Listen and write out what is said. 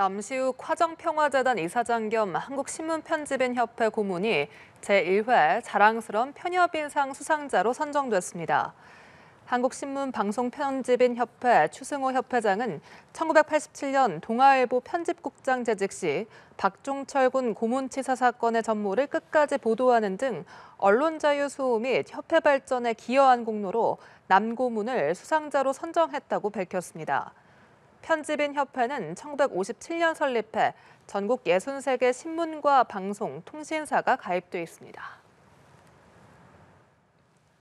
남시우 화정평화재단 이사장 겸 한국신문편집인협회 고문이 제1회 자랑스러운 편협인상 수상자로 선정됐습니다. 한국신문방송편집인협회 추승호 협회장은 1987년 동아일보 편집국장 재직 시 박종철 군 고문치사 사건의 전모를 끝까지 보도하는 등 언론자유수호 및 협회 발전에 기여한 공로로 남고문을 수상자로 선정했다고 밝혔습니다. 편집인 협회는 1957년 설립해 전국 63개 신문과 방송, 통신사가 가입돼 있습니다.